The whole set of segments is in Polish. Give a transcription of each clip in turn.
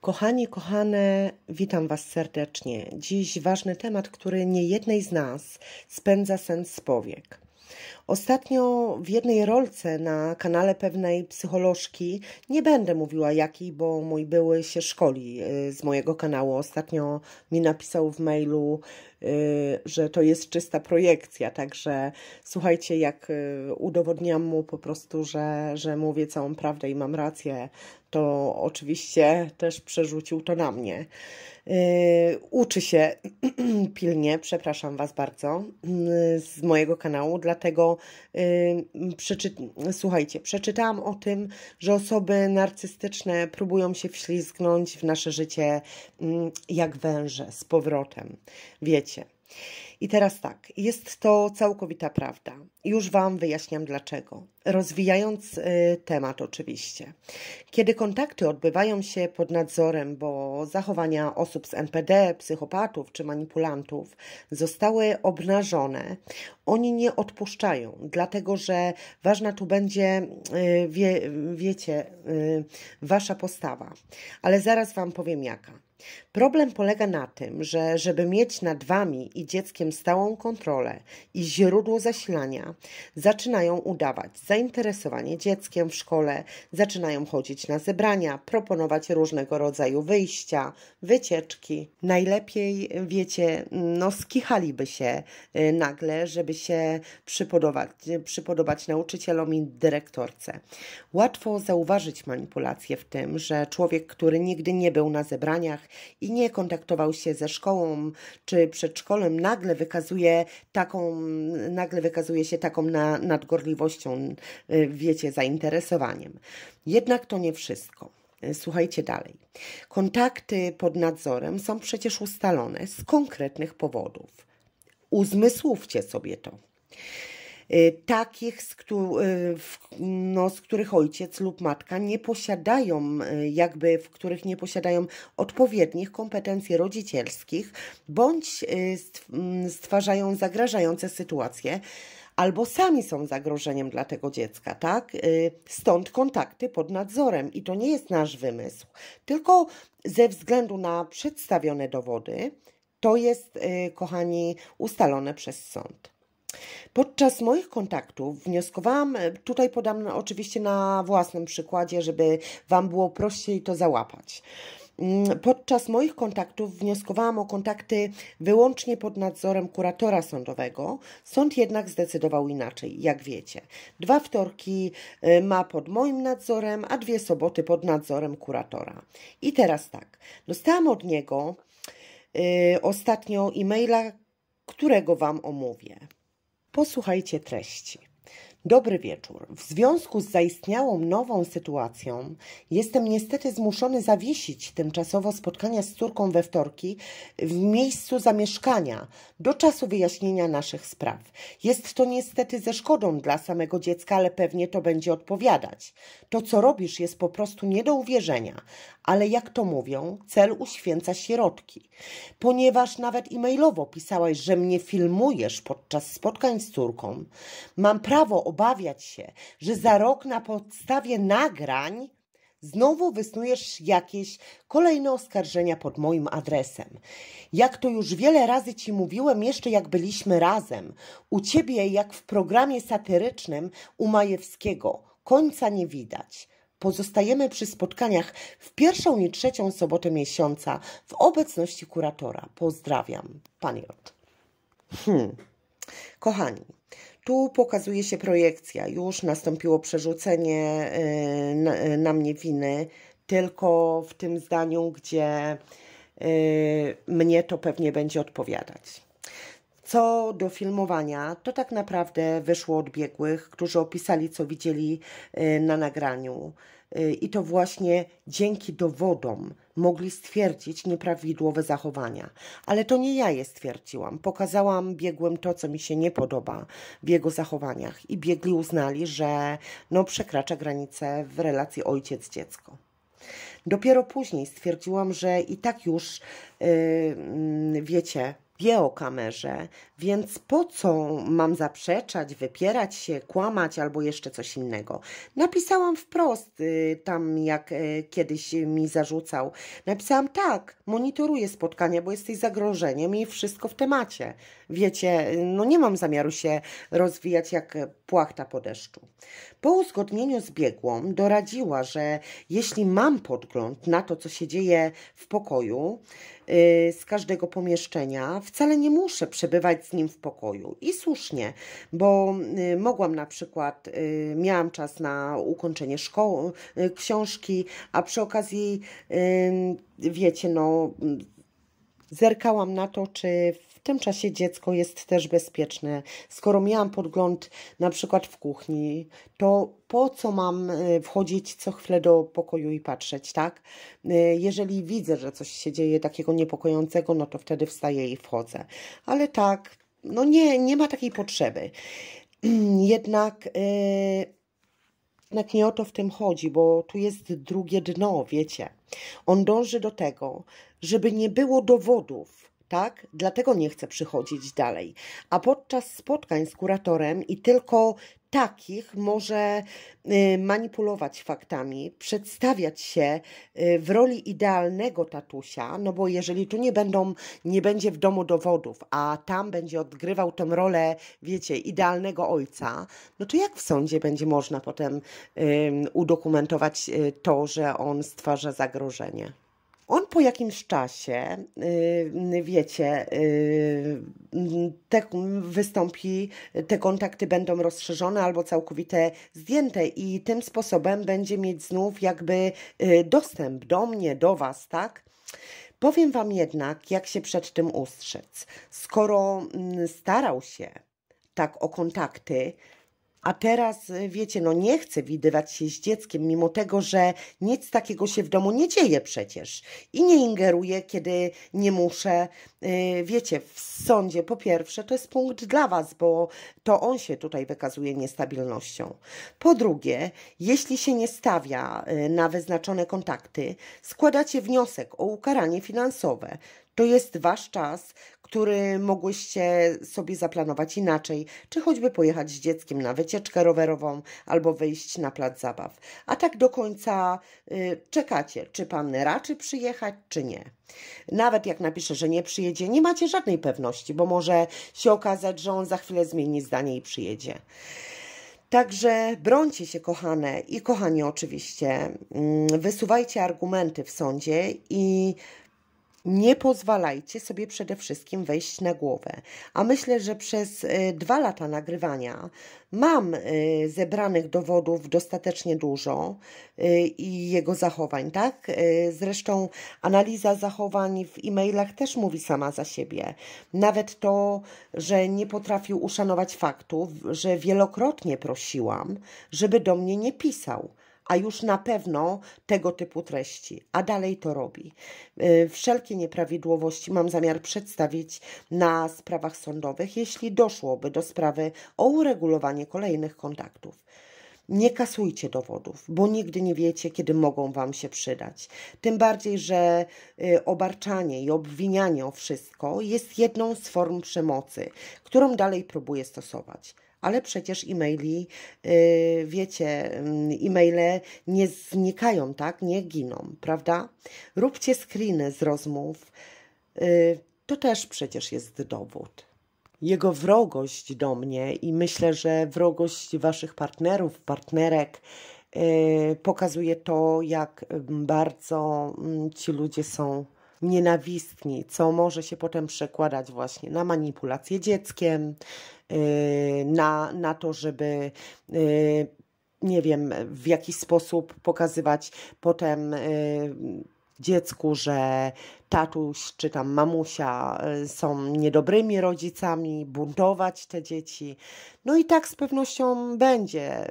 Kochani, kochane, witam Was serdecznie. Dziś ważny temat, który nie jednej z nas spędza sens z powiek. Ostatnio w jednej rolce na kanale pewnej psycholożki, nie będę mówiła jakiej, bo mój były się szkoli y, z mojego kanału. Ostatnio mi napisał w mailu, y, że to jest czysta projekcja, także słuchajcie, jak y, udowodniam mu po prostu, że, że mówię całą prawdę i mam rację, to oczywiście też przerzucił to na mnie. uczy się pilnie, przepraszam Was bardzo, z mojego kanału, dlatego yy, przeczy... słuchajcie, przeczytałam o tym, że osoby narcystyczne próbują się wślizgnąć w nasze życie yy, jak węże z powrotem. Wiecie. I teraz tak, jest to całkowita prawda. Już Wam wyjaśniam dlaczego. Rozwijając y, temat, oczywiście. Kiedy kontakty odbywają się pod nadzorem, bo zachowania osób z NPD, psychopatów czy manipulantów zostały obnażone, oni nie odpuszczają, dlatego że ważna tu będzie, y, wie, wiecie, y, Wasza postawa. Ale zaraz Wam powiem jaka. Problem polega na tym, że żeby mieć nad wami i dzieckiem stałą kontrolę i źródło zasilania, zaczynają udawać zainteresowanie dzieckiem w szkole, zaczynają chodzić na zebrania, proponować różnego rodzaju wyjścia, wycieczki. Najlepiej, wiecie, no skichaliby się y, nagle, żeby się przypodobać, przypodobać nauczycielom i dyrektorce. Łatwo zauważyć manipulację w tym, że człowiek, który nigdy nie był na zebraniach, i nie kontaktował się ze szkołą czy przedszkolem, nagle wykazuje taką, nagle wykazuje się taką na, nadgorliwością, y, wiecie, zainteresowaniem. Jednak to nie wszystko. Y, słuchajcie dalej. Kontakty pod nadzorem są przecież ustalone z konkretnych powodów. Uzmysłówcie sobie to. Y, takich, z, któ y, no, z których ojciec lub matka nie posiadają, y, jakby w których nie posiadają odpowiednich kompetencji rodzicielskich, bądź mm, stwarzają zagrażające sytuacje albo sami są zagrożeniem dla tego dziecka, tak? Stąd kontakty pod nadzorem i to nie jest nasz wymysł, tylko ze względu na przedstawione dowody, to jest, kochani, ustalone przez sąd. Podczas moich kontaktów wnioskowałam, e, tutaj podam oczywiście na własnym przykładzie, żeby Wam było prościej to załapać. Mm, podczas moich kontaktów wnioskowałam o kontakty wyłącznie pod nadzorem kuratora sądowego. Sąd jednak zdecydował inaczej, jak wiecie. Dwa wtorki e, ma pod moim nadzorem, a dwie soboty pod nadzorem kuratora. I teraz tak, dostałam od niego yy, ostatnio e-maila, którego Wam omówię. Posłuchajcie treści. Dobry wieczór. W związku z zaistniałą nową sytuacją jestem niestety zmuszony zawiesić tymczasowo spotkania z córką we wtorki w miejscu zamieszkania do czasu wyjaśnienia naszych spraw. Jest to niestety ze szkodą dla samego dziecka, ale pewnie to będzie odpowiadać. To, co robisz, jest po prostu nie do uwierzenia, ale jak to mówią, cel uświęca środki. Ponieważ nawet e-mailowo pisałaś, że mnie filmujesz podczas spotkań z córką, mam prawo obawiać się, że za rok na podstawie nagrań Znowu wysnujesz jakieś kolejne oskarżenia pod moim adresem. Jak to już wiele razy ci mówiłem, jeszcze jak byliśmy razem, u ciebie jak w programie satyrycznym u Majewskiego, końca nie widać pozostajemy przy spotkaniach w pierwszą i trzecią sobotę miesiąca w obecności kuratora. Pozdrawiam, pani Jot. Hmm. Kochani, tu pokazuje się projekcja. Już nastąpiło przerzucenie y, na, y, na mnie winy, tylko w tym zdaniu, gdzie y, mnie to pewnie będzie odpowiadać. Co do filmowania, to tak naprawdę wyszło od biegłych, którzy opisali, co widzieli na nagraniu. Y, i to właśnie dzięki dowodom mogli stwierdzić nieprawidłowe zachowania. Ale to nie ja je stwierdziłam. Pokazałam biegłym to, co mi się nie podoba w jego zachowaniach i biegli uznali, że no, przekracza granice w relacji ojciec-dziecko. Dopiero później stwierdziłam, że i tak już yy, wiecie, wie o kamerze, więc po co mam zaprzeczać, wypierać się, kłamać albo jeszcze coś innego? Napisałam wprost y, tam, jak y, kiedyś mi zarzucał. Napisałam tak, monitoruję spotkania, bo jesteś zagrożeniem i wszystko w temacie. Wiecie, no nie mam zamiaru się rozwijać jak płachta po deszczu. Po uzgodnieniu z biegłą doradziła, że jeśli mam podgląd na to, co się dzieje w pokoju, y, z każdego pomieszczenia, wcale nie muszę przebywać z nim w pokoju. I słusznie, bo y, mogłam na przykład, y, miałam czas na ukończenie szkoły, książki, a przy okazji, wiecie, no, mm, zerkałam na to, czy tym czasie dziecko jest też bezpieczne. Skoro miałam podgląd na przykład w kuchni, to po co mam e, wchodzić co chwilę do pokoju i patrzeć, tak? E, jeżeli widzę, że coś się dzieje takiego niepokojącego, no to wtedy wstaję i wchodzę. Ale tak, no nie, nie ma takiej potrzeby. Jednak. Yy, jednak nie o to w tym chodzi, bo tu jest drugie dno, wiecie. On dąży do tego, żeby nie było dowodów, tak? Dlatego nie chcę przychodzić dalej. A podczas spotkań z kuratorem i tylko takich może y, manipulować faktami, przedstawiać się y, w roli idealnego tatusia, no bo jeżeli tu nie będą, nie będzie w domu dowodów, a tam będzie odgrywał tę rolę, wiecie, idealnego ojca, no to jak w sądzie będzie można potem udokumentować y, to, że on stwarza zagrożenie? On po jakimś czasie, y, wiecie, y, te wystąpi, te kontakty będą rozszerzone albo całkowite zdjęte i tym sposobem będzie mieć znów jakby y, dostęp do mnie, do Was, tak? Powiem Wam jednak, jak się przed tym ustrzec. Skoro mm, starał się tak o kontakty, a teraz, y, wiecie, no nie chcę widywać się z dzieckiem, mimo tego, że nic takiego się w domu nie dzieje przecież. I nie ingeruję, kiedy nie muszę. Y, wiecie, w sądzie po pierwsze to jest punkt dla Was, bo to on się tutaj wykazuje niestabilnością. Po drugie, jeśli się nie stawia y, na wyznaczone kontakty, składacie wniosek o ukaranie finansowe. To jest wasz czas, który mogłyście sobie zaplanować inaczej, czy choćby pojechać z dzieckiem na wycieczkę rowerową albo wyjść na plac zabaw. A tak do końca y, czekacie, czy pan raczy przyjechać, czy nie. Nawet jak napisze, że nie przyjedzie, nie macie żadnej pewności, bo może się okazać, że on za chwilę zmieni zdanie i przyjedzie. Także brońcie się, kochane i kochani, oczywiście. Mm, wysuwajcie argumenty w sądzie i nie pozwalajcie sobie przede wszystkim wejść na głowę. A myślę, że przez y, dwa lata nagrywania mam y, zebranych dowodów dostatecznie dużo y, i jego zachowań, tak? Zresztą analiza zachowań w e-mailach też mówi sama za siebie. Nawet to, że nie potrafił uszanować faktów, że wielokrotnie prosiłam, żeby do mnie nie pisał a już na pewno tego typu treści, a dalej to robi. Y, wszelkie nieprawidłowości mam zamiar przedstawić na sprawach sądowych, jeśli doszłoby do sprawy o uregulowanie kolejnych kontaktów. Nie kasujcie dowodów, bo nigdy nie wiecie, kiedy mogą Wam się przydać. Tym bardziej, że y, obarczanie i obwinianie o wszystko jest jedną z form przemocy, którą dalej próbuję stosować ale przecież e-maili, y, wiecie, mm, e-maile nie znikają, tak? Nie giną, prawda? Róbcie screeny z rozmów. Y, to też przecież jest dowód. Jego wrogość do mnie i myślę, że wrogość waszych partnerów, partnerek y, pokazuje to, jak mm, bardzo mm, ci ludzie są nienawistni, co może się potem przekładać właśnie na manipulację dzieckiem, Y, na, na to, żeby y, nie wiem, w jaki sposób pokazywać potem y, dziecku, że tatuś czy tam mamusia są niedobrymi rodzicami, buntować te dzieci. No i tak z pewnością będzie.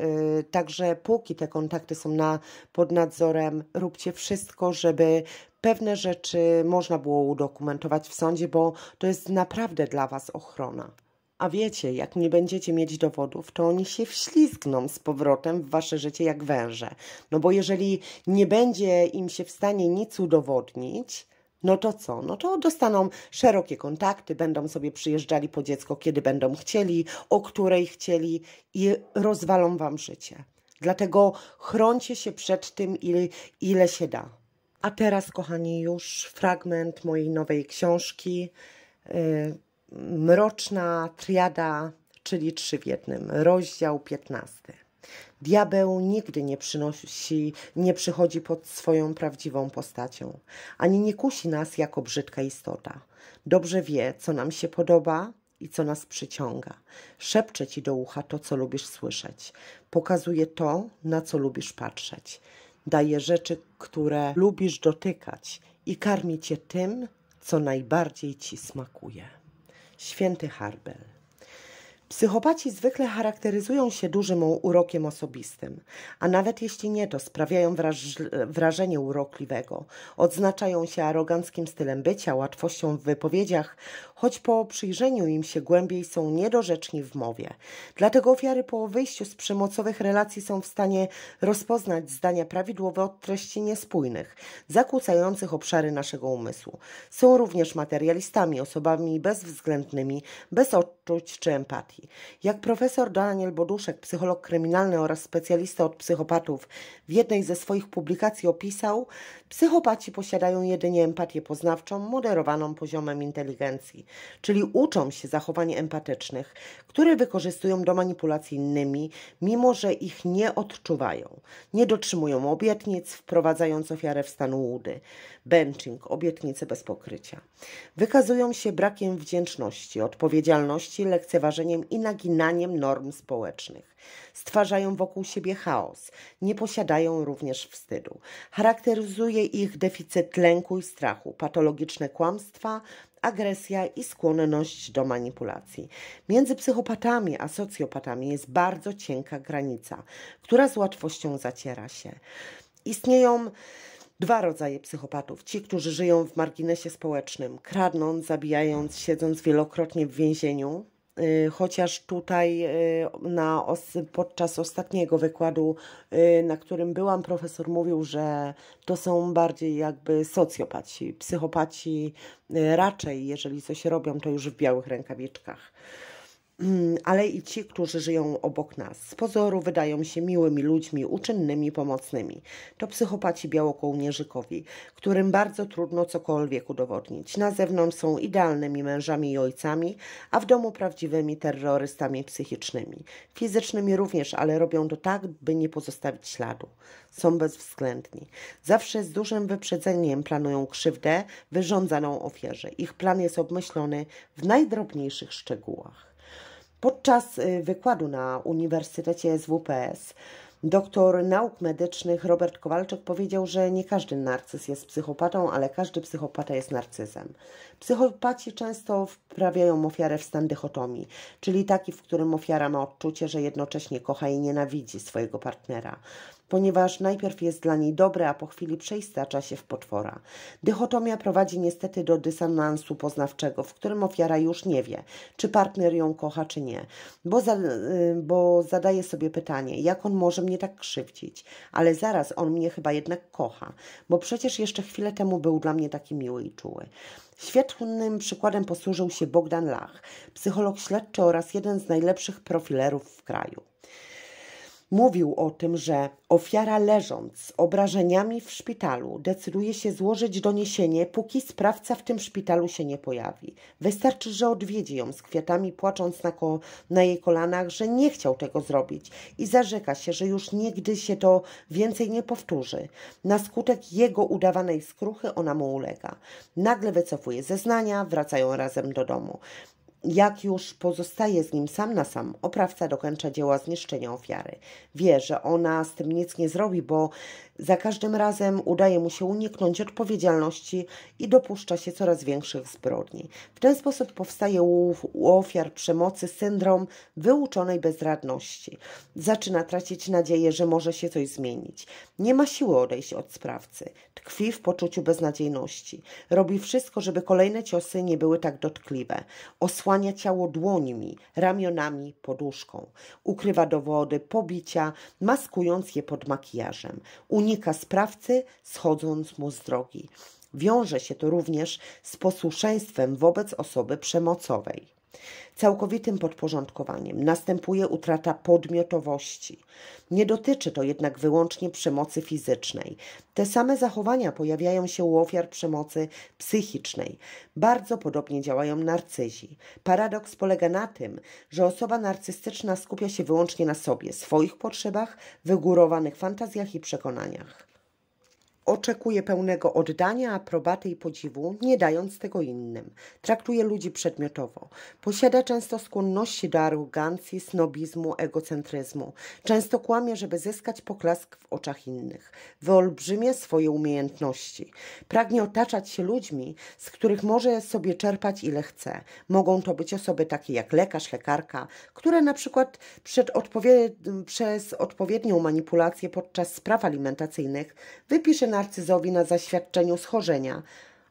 Także póki te kontakty są na, pod nadzorem, róbcie wszystko, żeby pewne rzeczy można było udokumentować w sądzie, bo to jest naprawdę dla Was ochrona. A wiecie, jak nie będziecie mieć dowodów, to oni się wślizgną z powrotem w wasze życie jak węże. No bo jeżeli nie będzie im się w stanie nic udowodnić, no to co? No to dostaną szerokie kontakty, będą sobie przyjeżdżali po dziecko, kiedy będą chcieli, o której chcieli i rozwalą wam życie. Dlatego chroncie się przed tym, ile, ile się da. A teraz, kochani, już fragment mojej nowej książki. Yy, mroczna triada, czyli trzy w jednym, rozdział 15. Diabeł nigdy nie przynosi, nie przychodzi pod swoją prawdziwą postacią, ani nie kusi nas jako brzydka istota. Dobrze wie, co nam się podoba i co nas przyciąga. Szepcze ci do ucha to, co lubisz słyszeć. Pokazuje to, na co lubisz patrzeć. Daje rzeczy, które lubisz dotykać i karmi cię tym, co najbardziej ci smakuje. Święty Harbel. Psychopaci zwykle charakteryzują się dużym urokiem osobistym, a nawet jeśli nie, to sprawiają wraż wrażenie urokliwego. Odznaczają się aroganckim stylem bycia, łatwością w wypowiedziach, choć po przyjrzeniu im się głębiej są niedorzeczni w mowie. Dlatego ofiary po wyjściu z przemocowych relacji są w stanie rozpoznać zdania prawidłowe od treści niespójnych, zakłócających obszary naszego umysłu. Są również materialistami, osobami bezwzględnymi, bez odczuć czy empatii terapii. Jak profesor Daniel Boduszek, psycholog kryminalny oraz specjalista od psychopatów, w jednej ze swoich publikacji opisał, psychopaci posiadają jedynie empatię poznawczą, moderowaną poziomem inteligencji, czyli uczą się zachowań empatycznych, które wykorzystują do manipulacji innymi, mimo że ich nie odczuwają. Nie dotrzymują obietnic, wprowadzając ofiarę w stan łudy. Benching, obietnice bez pokrycia. Wykazują się brakiem wdzięczności, odpowiedzialności, lekceważeniem i naginaniem norm społecznych. Stwarzają wokół siebie chaos, nie posiadają również wstydu. Charakteryzuje ich deficyt lęku i strachu, patologiczne kłamstwa, agresja i skłonność do manipulacji. Między psychopatami a socjopatami jest bardzo cienka granica, która z łatwością zaciera się. Istnieją dwa rodzaje psychopatów. Ci, którzy żyją w marginesie społecznym, kradnąc, zabijając, siedząc wielokrotnie w więzieniu, Y, chociaż tutaj y, na, podczas ostatniego wykładu, y, na którym byłam, profesor mówił, że to są bardziej jakby socjopaci, psychopaci raczej, jeżeli coś robią, to już w białych rękawiczkach. Mm, ale i ci, którzy żyją obok nas. Z pozoru wydają się miłymi ludźmi, uczynnymi, pomocnymi. To psychopaci białokołnierzykowi, którym bardzo trudno cokolwiek udowodnić. Na zewnątrz są idealnymi mężami i ojcami, a w domu prawdziwymi terrorystami psychicznymi. Fizycznymi również, ale robią to tak, by nie pozostawić śladu. Są bezwzględni. Zawsze z dużym wyprzedzeniem planują krzywdę wyrządzaną ofierze. Ich plan jest obmyślony w najdrobniejszych szczegółach. Podczas y, wykładu na Uniwersytecie SWPS doktor nauk medycznych Robert Kowalczyk powiedział, że nie każdy narcyz jest psychopatą, ale każdy psychopata jest narcyzem. Psychopaci często wprawiają ofiarę w stan dychotomii, czyli taki, w którym ofiara ma odczucie, że jednocześnie kocha i nienawidzi swojego partnera ponieważ najpierw jest dla niej dobre, a po chwili przeistacza się w potwora. Dychotomia prowadzi niestety do dysonansu poznawczego, w którym ofiara już nie wie, czy partner ją kocha, czy nie, bo, za, y, bo zadaje sobie pytanie, jak on może mnie tak krzywdzić, ale zaraz on mnie chyba jednak kocha, bo przecież jeszcze chwilę temu był dla mnie taki miły i czuły. Świetnym przykładem posłużył się Bogdan Lach, psycholog śledczy oraz jeden z najlepszych profilerów w kraju. Mówił o tym, że ofiara leżąc z obrażeniami w szpitalu decyduje się złożyć doniesienie, póki sprawca w tym szpitalu się nie pojawi. Wystarczy, że odwiedzi ją z kwiatami, płacząc na, na jej kolanach, że nie chciał tego zrobić i zarzeka się, że już nigdy się to więcej nie powtórzy. Na skutek jego udawanej skruchy ona mu ulega. Nagle wycofuje zeznania, wracają razem do domu. Jak już pozostaje z nim sam na sam, oprawca dokończa dzieła zniszczenia ofiary. Wie, że ona z tym nic nie zrobi, bo za każdym razem udaje mu się uniknąć odpowiedzialności i dopuszcza się coraz większych zbrodni. W ten sposób powstaje u, u ofiar przemocy syndrom wyuczonej bezradności. Zaczyna tracić nadzieję, że może się coś zmienić. Nie ma siły odejść od sprawcy. Tkwi w poczuciu beznadziejności. Robi wszystko, żeby kolejne ciosy nie były tak dotkliwe. Osłania osłania ciało dłońmi, ramionami, poduszką. Ukrywa dowody pobicia, maskując je pod makijażem. Unika sprawcy, schodząc mu z drogi. Wiąże się to również z posłuszeństwem wobec osoby przemocowej całkowitym podporządkowaniem. Następuje utrata podmiotowości. Nie dotyczy to jednak wyłącznie przemocy fizycznej. Te same zachowania pojawiają się u ofiar przemocy psychicznej. Bardzo podobnie działają narcyzi. Paradoks polega na tym, że osoba narcystyczna skupia się wyłącznie na sobie, swoich potrzebach, wygórowanych fantazjach i przekonaniach. Oczekuje pełnego oddania, aprobaty i podziwu, nie dając tego innym. Traktuje ludzi przedmiotowo. Posiada często skłonności do arogancji, snobizmu, egocentryzmu. Często kłamie, żeby zyskać poklask w oczach innych. Wyolbrzymia swoje umiejętności. Pragnie otaczać się ludźmi, z których może sobie czerpać ile chce. Mogą to być osoby takie jak lekarz, lekarka, które na przykład odpowied przez odpowiednią manipulację podczas spraw alimentacyjnych wypisze na narcyzowi na zaświadczeniu schorzenia,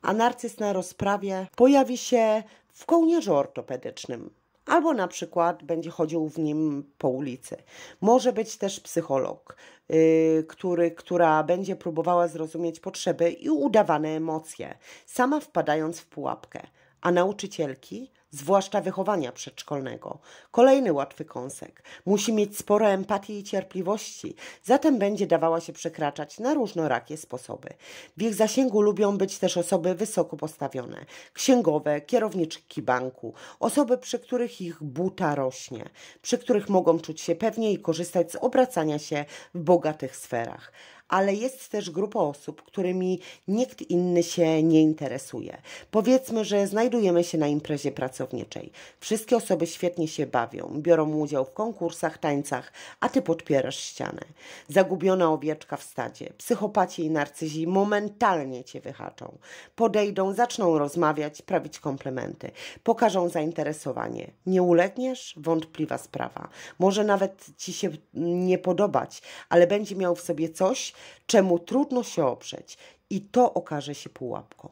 a narcyz na rozprawie pojawi się w kołnierzu ortopedycznym. Albo na przykład będzie chodził w nim po ulicy. Może być też psycholog, yy, który, która będzie próbowała zrozumieć potrzeby i udawane emocje, sama wpadając w pułapkę. A nauczycielki zwłaszcza wychowania przedszkolnego. Kolejny łatwy kąsek. Musi mieć sporo empatii i cierpliwości, zatem będzie dawała się przekraczać na różnorakie sposoby. W ich zasięgu lubią być też osoby wysoko postawione, księgowe, kierowniczki banku, osoby, przy których ich buta rośnie, przy których mogą czuć się pewnie i korzystać z obracania się w bogatych sferach ale jest też grupa osób, którymi nikt inny się nie interesuje. Powiedzmy, że znajdujemy się na imprezie pracowniczej. Wszystkie osoby świetnie się bawią, biorą udział w konkursach, tańcach, a ty podpierasz ścianę. Zagubiona owieczka w stadzie, psychopaci i narcyzi momentalnie cię wyhaczą. Podejdą, zaczną rozmawiać, prawić komplementy, pokażą zainteresowanie. Nie ulegniesz? Wątpliwa sprawa. Może nawet ci się nie podobać, ale będzie miał w sobie coś, czemu trudno się oprzeć i to okaże się pułapką.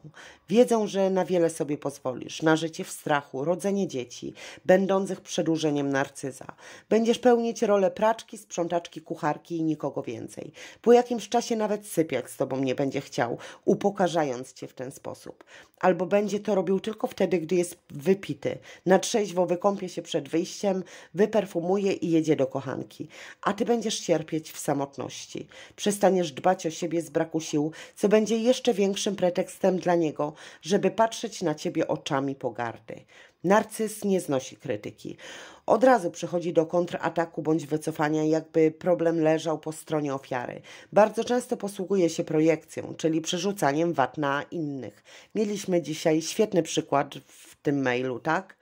Wiedzą, że na wiele sobie pozwolisz, na życie w strachu, rodzenie dzieci, będących przedłużeniem narcyza. Będziesz pełnić rolę praczki, sprzątaczki, kucharki i nikogo więcej. Po jakimś czasie nawet sypiak z tobą nie będzie chciał, upokarzając cię w ten sposób. Albo będzie to robił tylko wtedy, gdy jest wypity. Na trzeźwo wykąpie się przed wyjściem, wyperfumuje i jedzie do kochanki. A ty będziesz cierpieć w samotności. Przestaniesz dbać o siebie z braku sił, co będzie będzie jeszcze większym pretekstem dla niego, żeby patrzeć na ciebie oczami pogardy. Narcyz nie znosi krytyki. Od razu przychodzi do kontrataku bądź wycofania, jakby problem leżał po stronie ofiary. Bardzo często posługuje się projekcją, czyli przerzucaniem wad na innych. Mieliśmy dzisiaj świetny przykład w tym mailu, tak?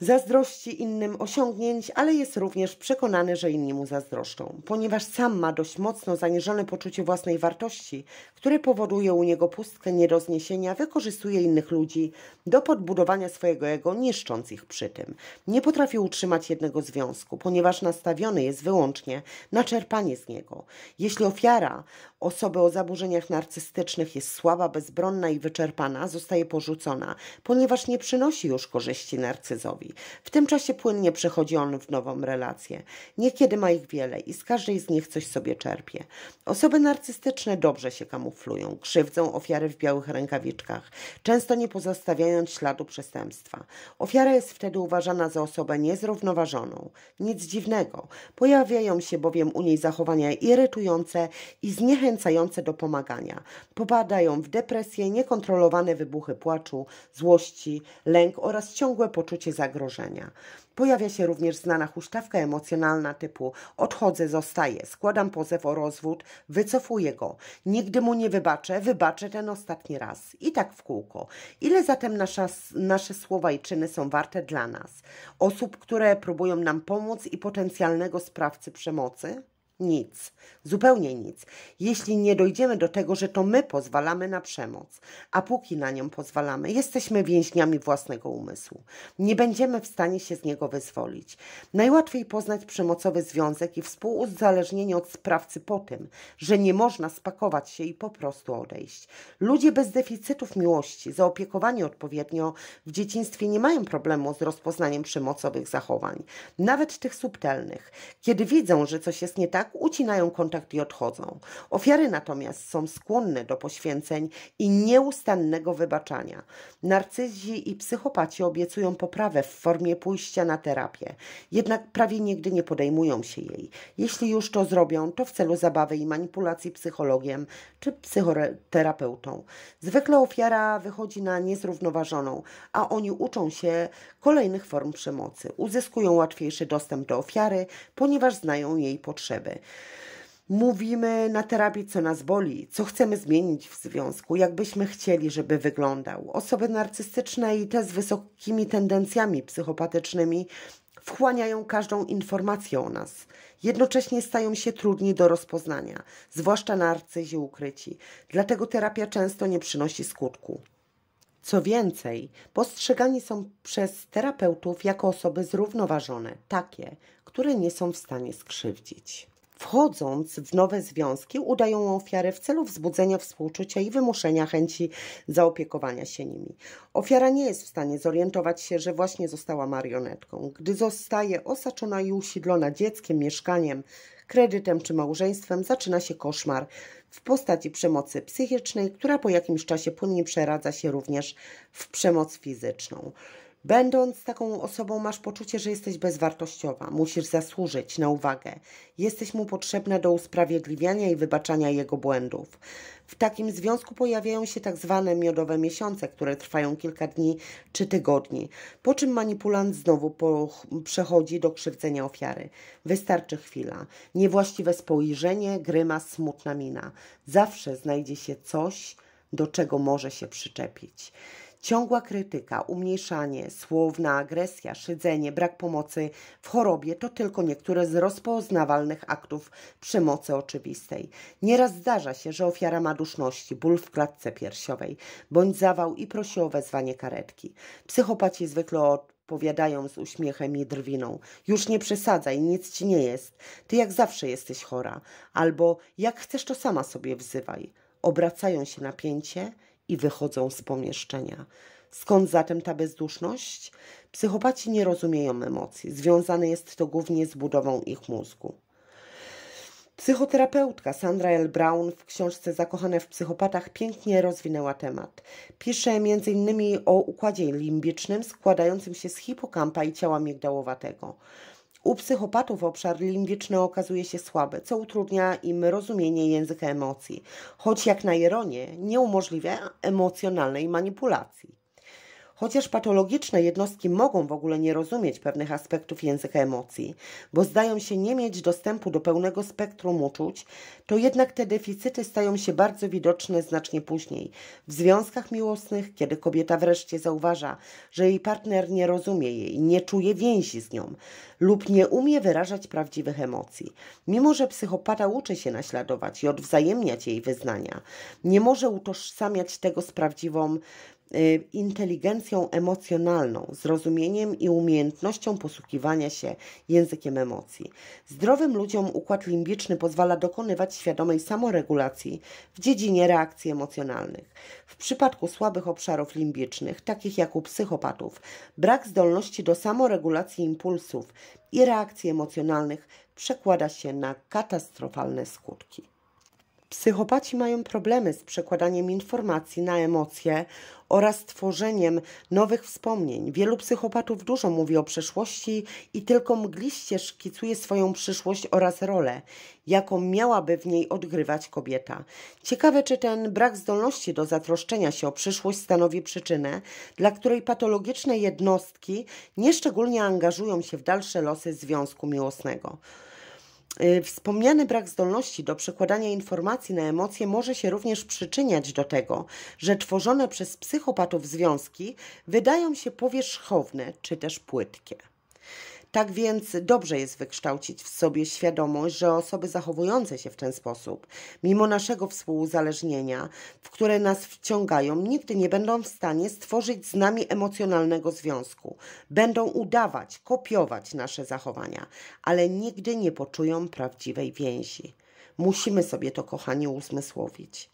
Zazdrości innym osiągnięć, ale jest również przekonany, że inni mu zazdroszczą, ponieważ sam ma dość mocno zaniżone poczucie własnej wartości, które powoduje u niego pustkę nierozniesienia, wykorzystuje innych ludzi do podbudowania swojego ego, niszcząc ich przy tym. Nie potrafi utrzymać jednego związku, ponieważ nastawiony jest wyłącznie na czerpanie z niego. Jeśli ofiara osoby o zaburzeniach narcystycznych jest słaba, bezbronna i wyczerpana, zostaje porzucona, ponieważ nie przynosi już korzyści narcyzowi. W tym czasie płynnie przechodzi on w nową relację. Niekiedy ma ich wiele i z każdej z nich coś sobie czerpie. Osoby narcystyczne dobrze się kamuflują, krzywdzą ofiary w białych rękawiczkach, często nie pozostawiając śladu przestępstwa. Ofiara jest wtedy uważana za osobę niezrównoważoną. Nic dziwnego. Pojawiają się bowiem u niej zachowania irytujące i zniechęcające do pomagania. Popadają w depresję, niekontrolowane wybuchy płaczu, złości, lęk oraz ciągłe poczucie zagrożenia zagrożenia. Pojawia się również znana huśtawka emocjonalna typu odchodzę, zostaję, składam pozew o rozwód, wycofuję go, nigdy mu nie wybaczę, wybaczę ten ostatni raz i tak w kółko. Ile zatem nasza, nasze słowa i czyny są warte dla nas, osób, które próbują nam pomóc i potencjalnego sprawcy przemocy? Nic, zupełnie nic, jeśli nie dojdziemy do tego, że to my pozwalamy na przemoc, a póki na nią pozwalamy, jesteśmy więźniami własnego umysłu. Nie będziemy w stanie się z niego wyzwolić. Najłatwiej poznać przemocowy związek i współuzależnienie od sprawcy po tym, że nie można spakować się i po prostu odejść. Ludzie bez deficytów miłości, zaopiekowani odpowiednio w dzieciństwie, nie mają problemu z rozpoznaniem przemocowych zachowań, nawet tych subtelnych. Kiedy widzą, że coś jest nie tak, tak ucinają kontakt i odchodzą. Ofiary natomiast są skłonne do poświęceń i nieustannego wybaczania. Narcyzi i psychopaci obiecują poprawę w formie pójścia na terapię, jednak prawie nigdy nie podejmują się jej. Jeśli już to zrobią, to w celu zabawy i manipulacji psychologiem czy psychoterapeutą. Zwykle ofiara wychodzi na niezrównoważoną, a oni uczą się kolejnych form przemocy. Uzyskują łatwiejszy dostęp do ofiary, ponieważ znają jej potrzeby. Mówimy na terapii, co nas boli, co chcemy zmienić w związku, jakbyśmy chcieli, żeby wyglądał. Osoby narcystyczne i te z wysokimi tendencjami psychopatycznymi wchłaniają każdą informację o nas. Jednocześnie stają się trudni do rozpoznania, zwłaszcza narcyzi ukryci. Dlatego terapia często nie przynosi skutku. Co więcej, postrzegani są przez terapeutów jako osoby zrównoważone, takie, które nie są w stanie skrzywdzić wchodząc w nowe związki, udają ofiarę w celu wzbudzenia współczucia i wymuszenia chęci zaopiekowania się nimi. Ofiara nie jest w stanie zorientować się, że właśnie została marionetką. Gdy zostaje osaczona i usiedlona dzieckiem, mieszkaniem, kredytem czy małżeństwem, zaczyna się koszmar w postaci przemocy psychicznej, która po jakimś czasie później przeradza się również w przemoc fizyczną. Będąc taką osobą, masz poczucie, że jesteś bezwartościowa, musisz zasłużyć na uwagę. Jesteś mu potrzebna do usprawiedliwiania i wybaczania jego błędów. W takim związku pojawiają się tak zwane miodowe miesiące, które trwają kilka dni czy tygodni, po czym manipulant znowu przechodzi do krzywdzenia ofiary. Wystarczy chwila. Niewłaściwe spojrzenie, grymas, smutna mina. Zawsze znajdzie się coś, do czego może się przyczepić. Ciągła krytyka, umniejszanie, słowna agresja, szydzenie, brak pomocy w chorobie to tylko niektóre z rozpoznawalnych aktów przemocy oczywistej. Nieraz zdarza się, że ofiara ma duszności, ból w klatce piersiowej, bądź zawał i prosi o wezwanie karetki. Psychopaci zwykle o odpowiadają z uśmiechem i drwiną. Już nie przesadzaj, nic ci nie jest. Ty jak zawsze jesteś chora. Albo jak chcesz, to sama sobie wzywaj. Obracają się napięcie i wychodzą z pomieszczenia. Skąd zatem ta bezduszność? Psychopaci nie rozumieją emocji. Związane jest to głównie z budową ich mózgu. Psychoterapeutka Sandra L. Brown w książce Zakochane w psychopatach pięknie rozwinęła temat. Pisze m.in. o układzie limbicznym składającym się z hipokampa i ciała migdałowatego. U psychopatów obszar limbiczny okazuje się słaby, co utrudnia im rozumienie języka emocji, choć jak na ironię nie umożliwia emocjonalnej manipulacji. Chociaż patologiczne jednostki mogą w ogóle nie rozumieć pewnych aspektów języka emocji, bo zdają się nie mieć dostępu do pełnego spektrum uczuć, to jednak te deficyty stają się bardzo widoczne znacznie później. W związkach miłosnych, kiedy kobieta wreszcie zauważa, że jej partner nie rozumie jej, nie czuje więzi z nią lub nie umie wyrażać prawdziwych emocji. Mimo, że psychopata uczy się naśladować i odwzajemniać jej wyznania, nie może utożsamiać tego z prawdziwą Y, inteligencją emocjonalną, zrozumieniem i umiejętnością posługiwania się językiem emocji. Zdrowym ludziom układ limbiczny pozwala dokonywać świadomej samoregulacji w dziedzinie reakcji emocjonalnych. W przypadku słabych obszarów limbicznych, takich jak u psychopatów, brak zdolności do samoregulacji impulsów i reakcji emocjonalnych przekłada się na katastrofalne skutki. Psychopaci mają problemy z przekładaniem informacji na emocje oraz tworzeniem nowych wspomnień. Wielu psychopatów dużo mówi o przeszłości i tylko mgliście szkicuje swoją przyszłość oraz rolę, jaką miałaby w niej odgrywać kobieta. Ciekawe, czy ten brak zdolności do zatroszczenia się o przyszłość stanowi przyczynę, dla której patologiczne jednostki nieszczególnie angażują się w dalsze losy związku miłosnego. Y, wspomniany brak zdolności do przekładania informacji na emocje może się również przyczyniać do tego, że tworzone przez psychopatów związki wydają się powierzchowne czy też płytkie. Tak więc dobrze jest wykształcić w sobie świadomość, że osoby zachowujące się w ten sposób, mimo naszego współuzależnienia, w które nas wciągają, nigdy nie będą w stanie stworzyć z nami emocjonalnego związku. Będą udawać, kopiować nasze zachowania, ale nigdy nie poczują prawdziwej więzi. Musimy sobie to, kochani, uzmysłowić.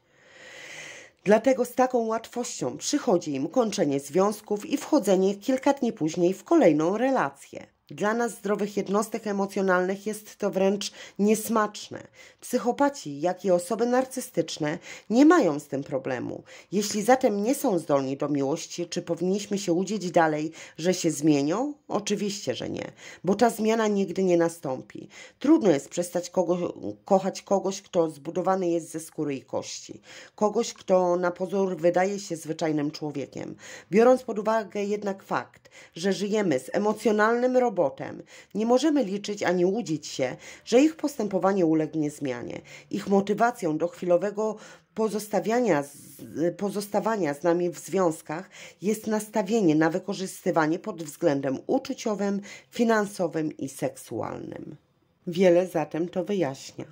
Dlatego z taką łatwością przychodzi im kończenie związków i wchodzenie kilka dni później w kolejną relację. Dla nas zdrowych jednostek emocjonalnych jest to wręcz niesmaczne. Psychopaci, jak i osoby narcystyczne, nie mają z tym problemu. Jeśli zatem nie są zdolni do miłości, czy powinniśmy się udzieć dalej, że się zmienią? Oczywiście, że nie, bo ta zmiana nigdy nie nastąpi. Trudno jest przestać kogo, kochać kogoś, kto zbudowany jest ze skóry i kości, kogoś, kto na pozór wydaje się zwyczajnym człowiekiem. Biorąc pod uwagę jednak fakt, że żyjemy z emocjonalnym robotem, robotem. Nie możemy liczyć ani łudzić się, że ich postępowanie ulegnie zmianie. Ich motywacją do chwilowego pozostawiania, pozostawania z nami w związkach jest nastawienie na wykorzystywanie pod względem uczuciowym, finansowym i seksualnym. Wiele zatem to wyjaśnia.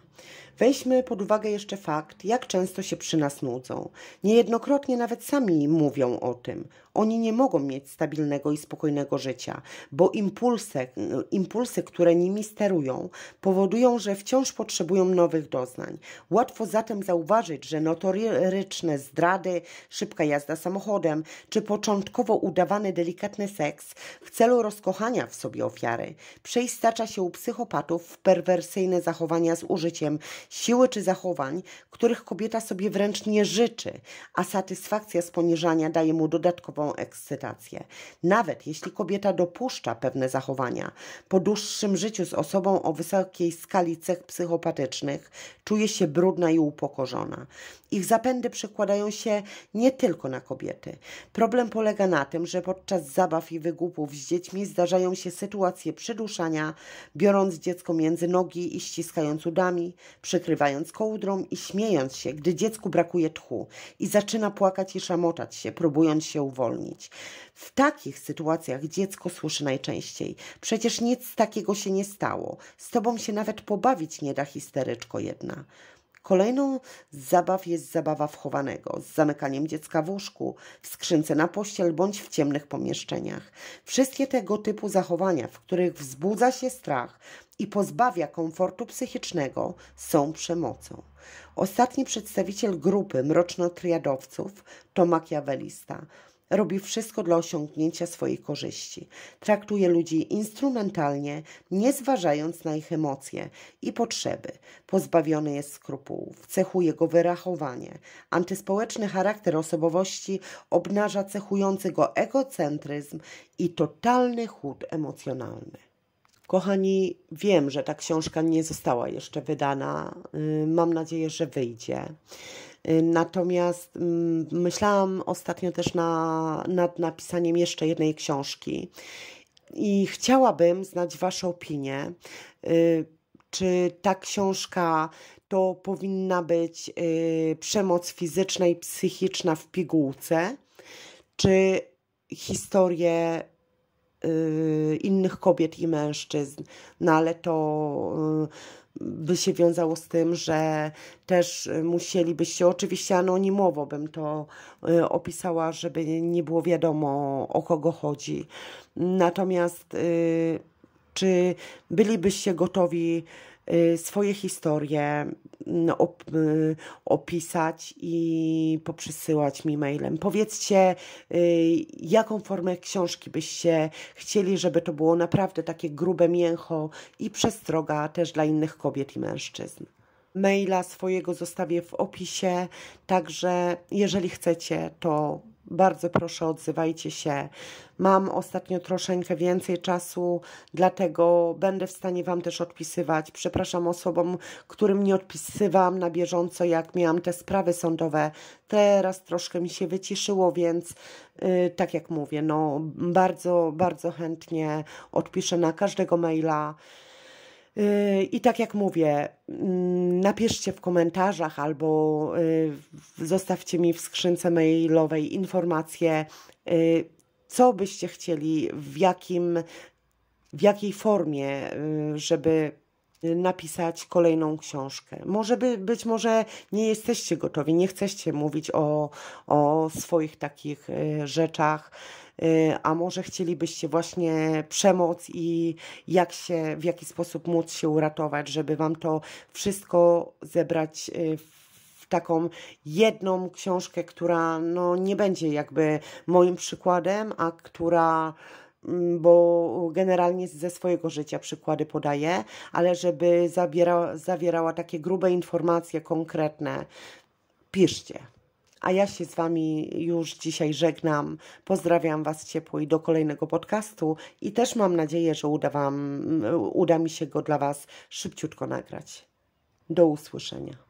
Weźmy pod uwagę jeszcze fakt, jak często się przy nas nudzą. Niejednokrotnie nawet sami mówią o tym. Oni nie mogą mieć stabilnego i spokojnego życia, bo impulsy, impulsy, które nimi sterują, powodują, że wciąż potrzebują nowych doznań. Łatwo zatem zauważyć, że notoryczne zdrady, szybka jazda samochodem, czy początkowo udawany delikatny seks w celu rozkochania w sobie ofiary przeistacza się u psychopatów w perwersyjne zachowania z użyciem siły czy zachowań, których kobieta sobie wręcz nie życzy, a satysfakcja z poniżania daje mu dodatkową ekscytację. Nawet jeśli kobieta dopuszcza pewne zachowania, po dłuższym życiu z osobą o wysokiej skali cech psychopatycznych czuje się brudna i upokorzona. Ich zapędy przekładają się nie tylko na kobiety. Problem polega na tym, że podczas zabaw i wygłupów z dziećmi zdarzają się sytuacje przyduszania, biorąc dziecko między nogi i ściskając udami, przy przykrywając kołdrą i śmiejąc się, gdy dziecku brakuje tchu i zaczyna płakać i szamotać się, próbując się uwolnić. W takich sytuacjach dziecko słyszy najczęściej: Przecież nic takiego się nie stało, z tobą się nawet pobawić nie da, histeryczko jedna. Kolejną z zabaw jest zabawa wchowanego, z zamykaniem dziecka w łóżku, w skrzynce na pościel bądź w ciemnych pomieszczeniach. Wszystkie tego typu zachowania, w których wzbudza się strach, i pozbawia komfortu psychicznego, są przemocą. Ostatni przedstawiciel grupy mroczno-triadowców to makiawelista. Robi wszystko dla osiągnięcia swojej korzyści. Traktuje ludzi instrumentalnie, nie zważając na ich emocje i potrzeby. Pozbawiony jest skrupułów, cechuje go wyrachowanie. Antyspołeczny charakter osobowości obnaża cechujący go egocentryzm i totalny chód emocjonalny. Kochani, wiem, że ta książka nie została jeszcze wydana. Y, mam nadzieję, że wyjdzie. Y, natomiast mm, myślałam ostatnio też na, nad napisaniem jeszcze jednej książki i chciałabym znać wasze opinie, y, Czy ta książka to powinna być przemoc fizyczna i psychiczna w pigułce, czy historie Y, innych kobiet i mężczyzn. No ale to y, by się wiązało z tym, że też musielibyście, oczywiście anonimowo bym to y, opisała, żeby nie było wiadomo o kogo chodzi. Natomiast czy bylibyście gotowi Y, swoje historie no, op y, opisać i poprzesyłać mi mailem. Powiedzcie, y, jaką formę książki byście chcieli, żeby to było naprawdę takie grube mięcho i przestroga też dla innych kobiet i mężczyzn maila swojego zostawię w opisie. Także jeżeli chcecie, to bardzo proszę, odzywajcie się. Mam ostatnio troszeczkę więcej czasu, dlatego będę w stanie Wam też odpisywać. Przepraszam osobom, którym nie odpisywałam na bieżąco, jak miałam te sprawy sądowe. Teraz troszkę mi się wyciszyło, więc yy, tak jak mówię, no bardzo, bardzo chętnie odpiszę na każdego maila. Yy, I tak jak mówię, mm, napiszcie w komentarzach albo yy, zostawcie mi w skrzynce mailowej informacje, yy, co byście chcieli, w, jakim, w jakiej formie, żeby napisać kolejną książkę. Może by, być może nie jesteście gotowi, nie chcecie mówić o, o swoich takich rzeczach. Y, a może chcielibyście właśnie przemoc i jak się, w jaki sposób móc się uratować, żeby Wam to wszystko zebrać y, w taką jedną książkę, która no, nie będzie jakby moim przykładem, a która mm, bo generalnie ze swojego życia przykłady podaję, ale żeby zabiera, zawierała takie grube informacje konkretne, piszcie. A ja się z Wami już dzisiaj żegnam. Pozdrawiam Was ciepło i do kolejnego podcastu. I też mam nadzieję, że uda, wam, uda mi się go dla Was szybciutko nagrać. Do usłyszenia.